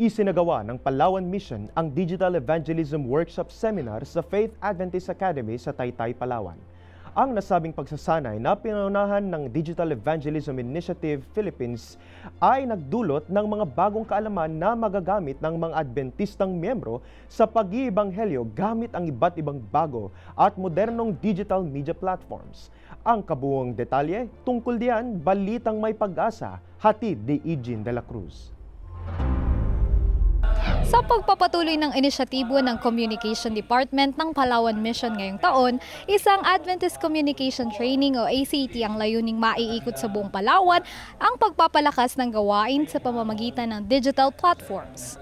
Isinagawa ng Palawan Mission ang Digital Evangelism Workshop Seminar sa Faith Adventist Academy sa Taytay, Palawan. Ang nasabing pagsasanay na pinaunahan ng Digital Evangelism Initiative Philippines ay nagdulot ng mga bagong kaalaman na magagamit ng mga Adventistang miyembro sa pag-iibanghelyo gamit ang iba't ibang bago at modernong digital media platforms. Ang kabuong detalye tungkol diyan, balitang may pag-asa, hatid ni Eugene de la Cruz. Sa pagpapatuloy ng inisyatibo ng Communication Department ng Palawan Mission ngayong taon, isang Adventist Communication Training o ACT ang layuning maiikot sa buong Palawan ang pagpapalakas ng gawain sa pamamagitan ng digital platforms.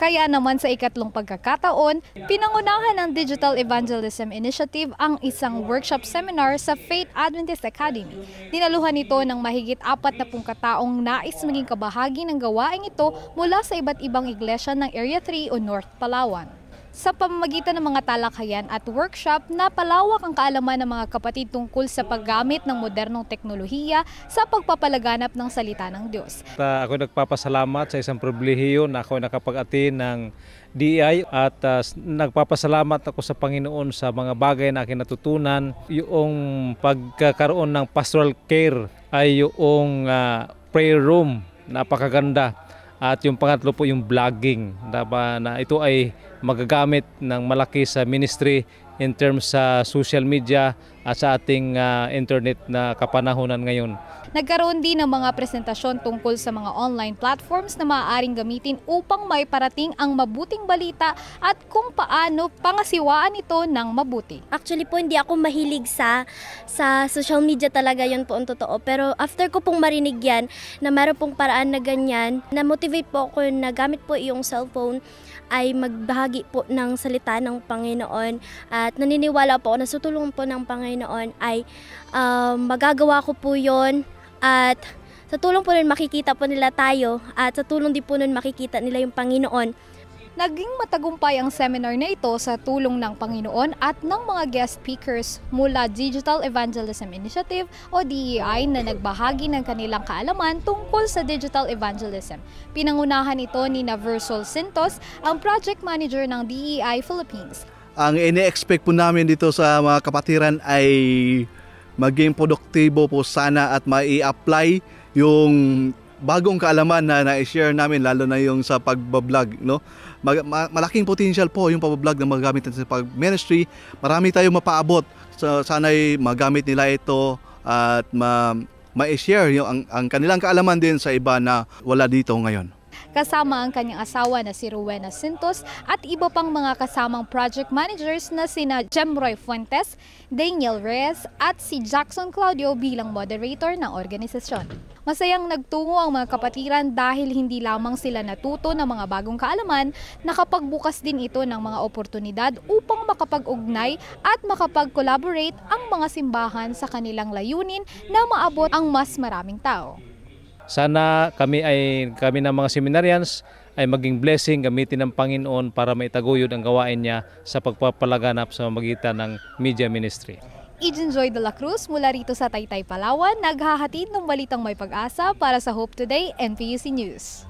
Kaya naman sa ikatlong pagkakataon, pinangunahan ng Digital Evangelism Initiative ang isang workshop seminar sa Faith Adventist Academy. Dinaluhan ito ng mahigit apat na pung kataong nais maging kabahagi ng gawaing ito mula sa iba't ibang iglesia ng Area 3 o North Palawan sa pamamagitan ng mga talakayan at workshop, napalawak ang kaalaman ng mga kapatid tungkol sa paggamit ng modernong teknolohiya sa pagpapalaganap ng salita ng Diyos. Uh, ako nagpapasalamat sa isang pribilehiyo na ako nakapag-atin ng DEI at uh, nagpapasalamat ako sa Panginoon sa mga bagay na akin natutunan. Yung pagkakaroon ng pastoral care ay yung uh, prayer room, napakaganda at yung pangatlo po yung vlogging Dapat na ito ay magagamit ng malaki sa ministry in terms sa social media Ah, sa ating uh, internet na kapanahunan ngayon. Nagkaroon din ng mga presentasyon tungkol sa mga online platforms na maaaring gamitin upang may parating ang mabuting balita at kung paano pangasiwaan ito ng mabuti. Actually po, hindi ako mahilig sa sa social media talaga yon po ang totoo. Pero after ko pong marinig yan na meron pong paraan na ganyan, na-motivate po ako na gamit po yung cellphone ay magbahagi po ng salita ng Panginoon at naniniwala po ako na sutulong po ng Panginoon Panginoon ay um, magagawa ko po yon at sa tulong po nun makikita po nila tayo at sa tulong din po nun makikita nila yung Panginoon. Naging matagumpay ang seminar na ito sa tulong ng Panginoon at ng mga guest speakers mula Digital Evangelism Initiative o DEI na nagbahagi ng kanilang kaalaman tungkol sa digital evangelism. Pinangunahan ito ni Naversol Sintos, ang project manager ng DEI Philippines ang ini-expect po namin dito sa mga kapatiran ay maging produktibo po sana at mai-apply yung bagong kaalaman na na-share namin lalo na yung sa pagbablog no Mag- ma- malaking potential po yung pagbablog na magagamit natin sa pag-ministry marami tayong mapaabot so, sana'y magamit nila ito at ma- ma-share yung ang, ang kanilang kaalaman din sa iba na wala dito ngayon kasama ang kanyang asawa na si Rowena Sintos at iba pang mga kasamang project managers na sina Jemroy Fuentes, Daniel Reyes at si Jackson Claudio bilang moderator ng organisasyon. Masayang nagtungo ang mga kapatiran dahil hindi lamang sila natuto ng mga bagong kaalaman, nakapagbukas din ito ng mga oportunidad upang makapag-ugnay at makapag-collaborate ang mga simbahan sa kanilang layunin na maabot ang mas maraming tao. Sana kami ay kami ng mga seminarians ay maging blessing gamitin ng Panginoon para maitaguyod ang gawain niya sa pagpapalaganap sa magitan ng media ministry. Eden Joy de la Cruz mula rito sa Taytay, Palawan, naghahatid ng balitang may pag-asa para sa Hope Today, NPUC News.